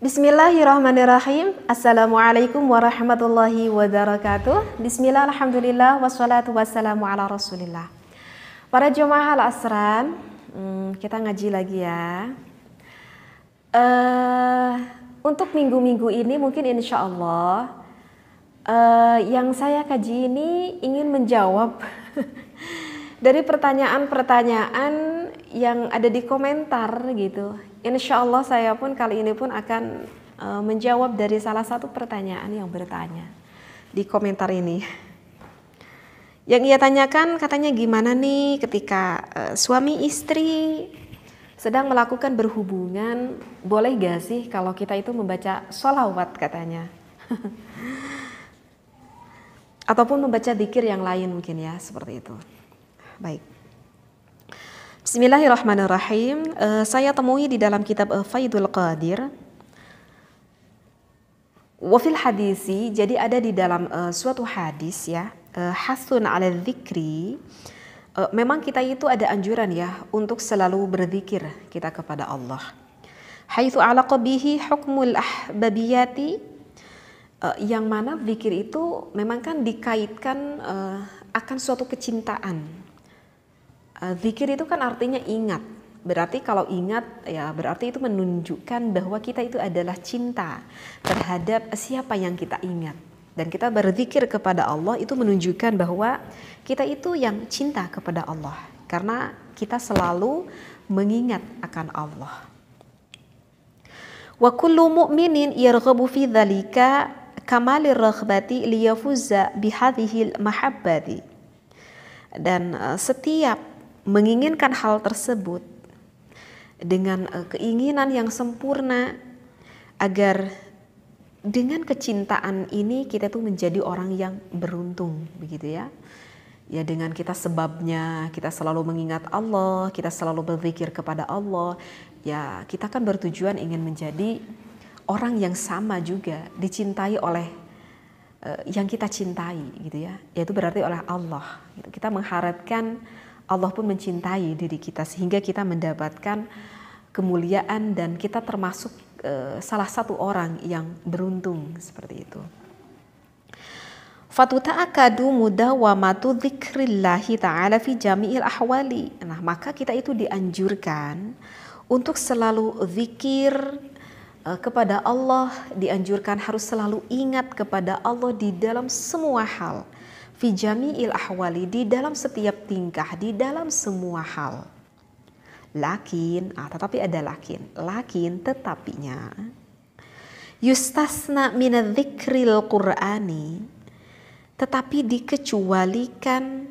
Bismillahirrahmanirrahim Assalamualaikum warahmatullahi wabarakatuh Bismillah alhamdulillah Wassalatu wassalamu ala rasulillah Para jemaah al-asran hmm, Kita ngaji lagi ya uh, untuk minggu-minggu ini mungkin insya Allah uh, yang saya kaji ini ingin menjawab dari pertanyaan-pertanyaan yang ada di komentar gitu. Insya Allah saya pun kali ini pun akan uh, menjawab dari salah satu pertanyaan yang bertanya di komentar ini. Yang ia tanyakan katanya gimana nih ketika uh, suami istri sedang melakukan berhubungan, boleh gak sih kalau kita itu membaca sholawat katanya? Ataupun membaca dikir yang lain mungkin ya, seperti itu. Baik. Bismillahirrahmanirrahim. Uh, saya temui di dalam kitab uh, Faidul Qadir. Wafil hadisi, jadi ada di dalam uh, suatu hadis ya, uh, hasun ala dzikri, Eh, memang kita itu ada anjuran ya untuk selalu berzikir kita kepada Allah. Haitsu alaqabihi hukmul ahbabiyati eh, yang mana zikir itu memang kan dikaitkan eh, akan suatu kecintaan. Zikir itu kan artinya ingat. Berarti kalau ingat ya berarti itu menunjukkan bahwa kita itu adalah cinta terhadap siapa yang kita ingat dan kita berzikir kepada Allah itu menunjukkan bahwa kita itu yang cinta kepada Allah karena kita selalu mengingat akan Allah. Wa kullu mu'minin yarghabu fi dzalika ar raghbati liyafuzza al mahabbati. Dan e, setiap menginginkan hal tersebut dengan e, keinginan yang sempurna agar dengan kecintaan ini kita tuh menjadi orang yang beruntung begitu ya ya dengan kita sebabnya kita selalu mengingat Allah kita selalu berpikir kepada Allah ya kita kan bertujuan ingin menjadi orang yang sama juga dicintai oleh eh, yang kita cintai gitu ya yaitu berarti oleh Allah gitu. kita mengharapkan Allah pun mencintai diri kita sehingga kita mendapatkan kemuliaan dan kita termasuk Eh, salah satu orang yang beruntung seperti itu. Fatuta akadu mudawamatu dzikrillahi ta'ala fi jami'il ahwali. Nah, maka kita itu dianjurkan untuk selalu zikir eh, kepada Allah dianjurkan harus selalu ingat kepada Allah di dalam semua hal. Fi jami'il ahwali di dalam setiap tingkah, di dalam semua hal lakin ah, tetapi ada lakin lakin tetapinya yustasna minadzikril qur'ani tetapi dikecualikan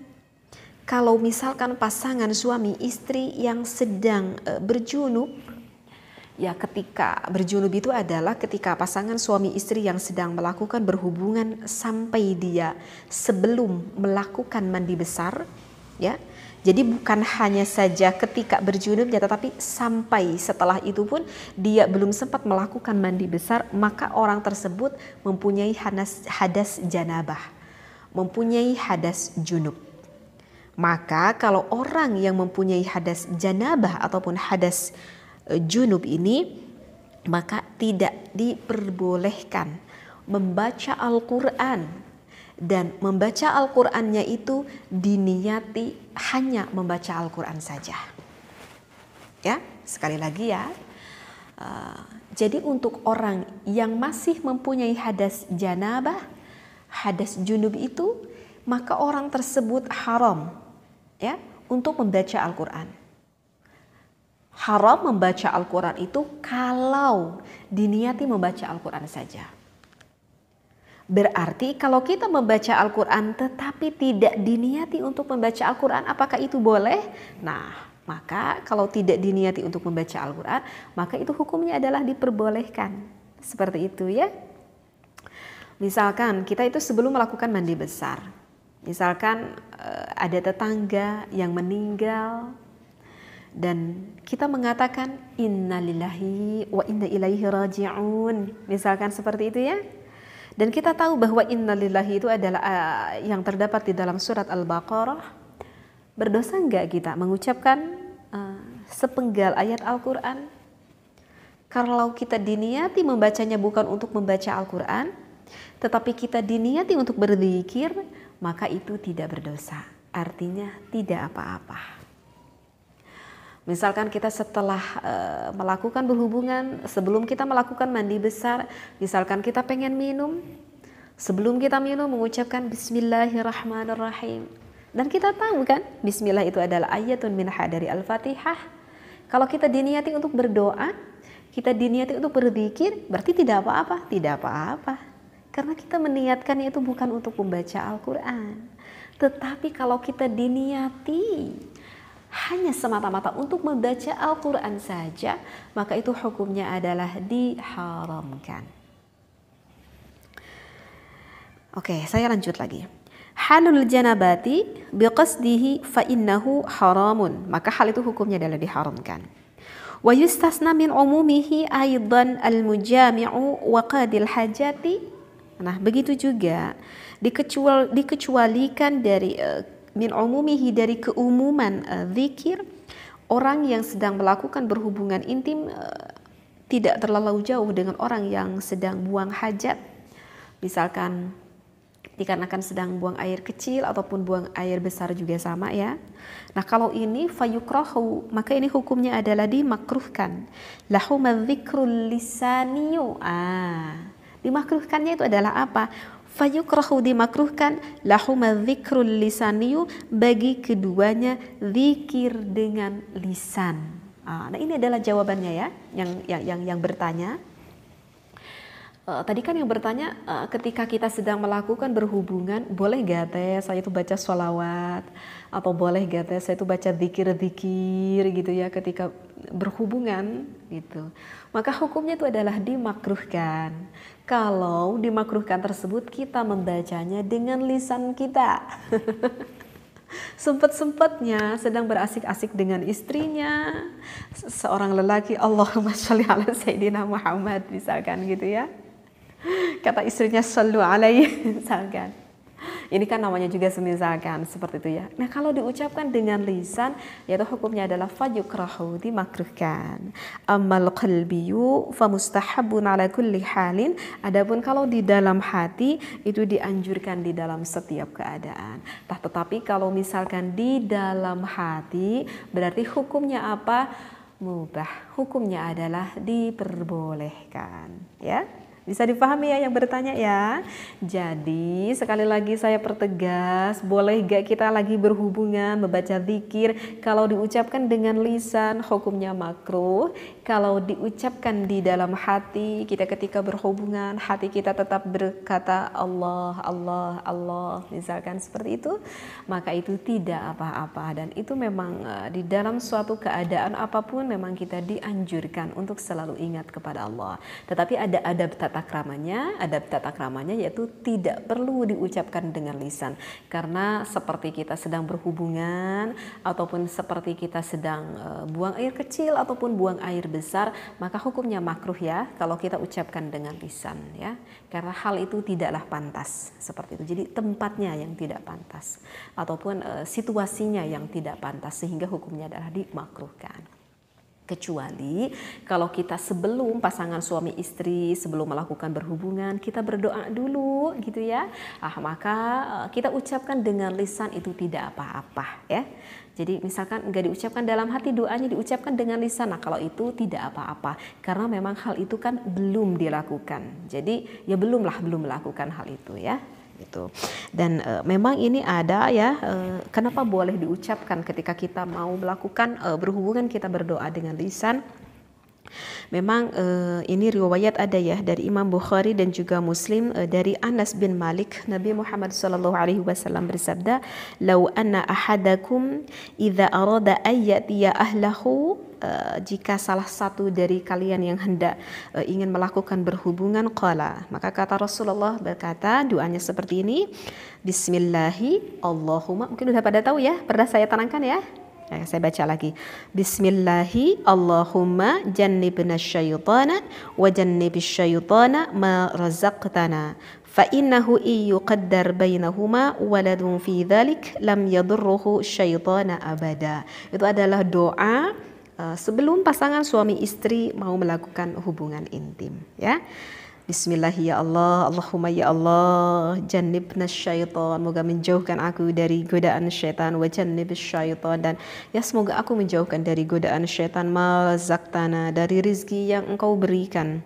kalau misalkan pasangan suami istri yang sedang eh, berjunub ya ketika berjunub itu adalah ketika pasangan suami istri yang sedang melakukan berhubungan sampai dia sebelum melakukan mandi besar ya. Jadi bukan hanya saja ketika berjunubnya tetapi sampai setelah itu pun dia belum sempat melakukan mandi besar maka orang tersebut mempunyai hadas, hadas janabah, mempunyai hadas junub. Maka kalau orang yang mempunyai hadas janabah ataupun hadas e, junub ini maka tidak diperbolehkan membaca Al-Qur'an dan membaca Al-Qur'annya itu diniati hanya membaca Al-Qur'an saja. Ya, sekali lagi ya. Uh, jadi untuk orang yang masih mempunyai hadas janabah, hadas junub itu, maka orang tersebut haram ya untuk membaca Al-Qur'an. Haram membaca Al-Qur'an itu kalau diniati membaca Al-Qur'an saja. Berarti kalau kita membaca Al-Quran tetapi tidak diniati untuk membaca Al-Quran, apakah itu boleh? Nah, maka kalau tidak diniati untuk membaca Al-Quran, maka itu hukumnya adalah diperbolehkan. Seperti itu ya. Misalkan kita itu sebelum melakukan mandi besar, misalkan eh, ada tetangga yang meninggal, dan kita mengatakan innalillahi wa inna ilaihi raji'un. Misalkan seperti itu ya. Dan kita tahu bahwa innalillahi itu adalah eh, yang terdapat di dalam surat Al-Baqarah. Berdosa enggak kita mengucapkan eh, sepenggal ayat Al-Qur'an? Kalau kita diniati membacanya bukan untuk membaca Al-Qur'an, tetapi kita diniati untuk berzikir, maka itu tidak berdosa. Artinya tidak apa-apa. Misalkan kita setelah e, melakukan berhubungan, sebelum kita melakukan mandi besar, misalkan kita pengen minum, sebelum kita minum mengucapkan Bismillahirrahmanirrahim. Dan kita tahu kan, Bismillah itu adalah ayatun minha dari Al-Fatihah. Kalau kita diniati untuk berdoa, kita diniati untuk berzikir, berarti tidak apa-apa, tidak apa-apa. Karena kita meniatkan itu bukan untuk membaca Al-Quran. Tetapi kalau kita diniati hanya semata-mata untuk membaca Al-Quran saja, maka itu hukumnya adalah diharamkan. Oke, saya lanjut lagi. Halul janabati biqasdihi fa haramun. Maka hal itu hukumnya adalah diharamkan. Wa yustasna min umumihi aydan al-mujami'u wa qadil hajati Nah, begitu juga dikecual, dikecualikan dari uh, min umumihi dari keumuman uh, zikir orang yang sedang melakukan berhubungan intim uh, tidak terlalu jauh dengan orang yang sedang buang hajat misalkan dikarenakan sedang buang air kecil ataupun buang air besar juga sama ya. Nah kalau ini fayukrohu maka ini hukumnya adalah dimakruhkan. Lahu madzikrul lisaniyu. Ah, dimakruhkannya itu adalah apa? fayukrahu dimakruhkan lahuma dzikrul lisaniyu bagi keduanya zikir dengan lisan. Ah, nah, ini adalah jawabannya ya yang yang, yang bertanya. Eh, tadi kan yang bertanya uh, ketika kita sedang melakukan berhubungan boleh gak teh saya itu baca sholawat atau boleh gak teh saya itu baca dikir-dikir gitu ya ketika berhubungan gitu maka hukumnya itu adalah dimakruhkan kalau dimakruhkan tersebut kita membacanya dengan lisan kita sempet-sempetnya sedang berasik-asik dengan istrinya seorang lelaki Allahumma sholli ala sayyidina Muhammad misalkan gitu ya Kata istrinya selalu alaihi misalkan. Ini kan namanya juga semisalkan seperti itu ya. Nah kalau diucapkan dengan lisan yaitu hukumnya adalah fayukrahu dimakruhkan. Amal qalbiyu famustahabun ala kulli halin. Adapun kalau di dalam hati itu dianjurkan di dalam setiap keadaan. Tah tetapi kalau misalkan di dalam hati berarti hukumnya apa? Mubah. Hukumnya adalah diperbolehkan, ya. Bisa dipahami ya yang bertanya ya? Jadi sekali lagi saya pertegas, boleh gak kita lagi berhubungan membaca zikir kalau diucapkan dengan lisan hukumnya makruh, kalau diucapkan di dalam hati kita ketika berhubungan hati kita tetap berkata Allah Allah Allah misalkan seperti itu maka itu tidak apa-apa dan itu memang eh, di dalam suatu keadaan apapun memang kita dianjurkan untuk selalu ingat kepada Allah tetapi ada adab tata kramanya adab tata kramanya yaitu tidak perlu diucapkan dengan lisan karena seperti kita sedang berhubungan ataupun seperti kita sedang eh, buang air kecil ataupun buang air besar, maka hukumnya makruh ya kalau kita ucapkan dengan lisan ya. Karena hal itu tidaklah pantas seperti itu. Jadi tempatnya yang tidak pantas ataupun e, situasinya yang tidak pantas sehingga hukumnya adalah dimakruhkan. Kecuali kalau kita sebelum pasangan suami istri sebelum melakukan berhubungan kita berdoa dulu gitu ya. Ah maka eh, kita ucapkan dengan lisan itu tidak apa-apa ya. Jadi misalkan nggak diucapkan dalam hati doanya diucapkan dengan lisan. Nah kalau itu tidak apa-apa karena memang hal itu kan belum dilakukan. Jadi ya belumlah belum melakukan hal itu ya gitu. Dan e, memang ini ada ya e, kenapa boleh diucapkan ketika kita mau melakukan e, berhubungan kita berdoa dengan lisan Memang e, ini riwayat ada ya dari Imam Bukhari dan juga Muslim e, dari Anas bin Malik Nabi Muhammad sallallahu alaihi wasallam bersabda, "Lau anna ahadakum idza arada ya ahlahu uh, jika salah satu dari kalian yang hendak uh, ingin melakukan berhubungan qala maka kata Rasulullah berkata doanya seperti ini bismillahi Allahumma mungkin sudah pada tahu ya pernah saya terangkan ya Nah, saya baca lagi. Bismillahi Allahumma jannibna syaitana wa jannibis syaitana ma razaqtana fa innahu iyuqaddar bainahuma waladun fi dhalik lam yadurruhu syaitana abada. Itu adalah doa Eh, sebelum pasangan suami istri mau melakukan hubungan intim ya. Bismillah ya Allah, Allahumma ya Allah, jannibna syaitan, moga menjauhkan aku dari godaan syaitan, wa jannib syaitan, dan ya semoga aku menjauhkan dari godaan syaitan, mazaktana, dari rizki yang engkau berikan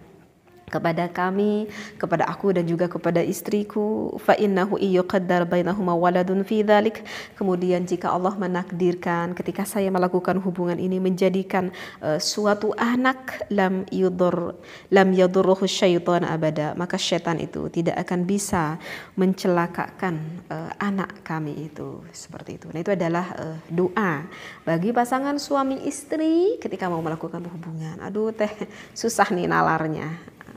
kepada kami, kepada aku dan juga kepada istriku. Fa innahu iyuqaddar bainahuma waladun fi dhalik. Kemudian jika Allah menakdirkan ketika saya melakukan hubungan ini menjadikan uh, suatu anak lam yudur lam yadurruhu syaitan abada, maka syaitan itu tidak akan bisa mencelakakan uh, anak kami itu. Seperti itu. Nah, itu adalah uh, doa bagi pasangan suami istri ketika mau melakukan hubungan. Aduh teh, susah nih nalarnya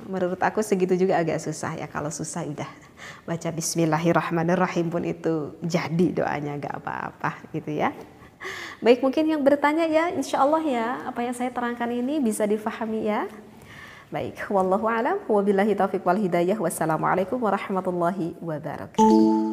menurut aku segitu juga agak susah ya kalau susah udah baca Bismillahirrahmanirrahim pun itu jadi doanya gak apa-apa gitu ya baik mungkin yang bertanya ya insya Allah ya apa yang saya terangkan ini bisa difahami ya baik wallahu alam wabillahi taufiq wal hidayah wassalamualaikum warahmatullahi wabarakatuh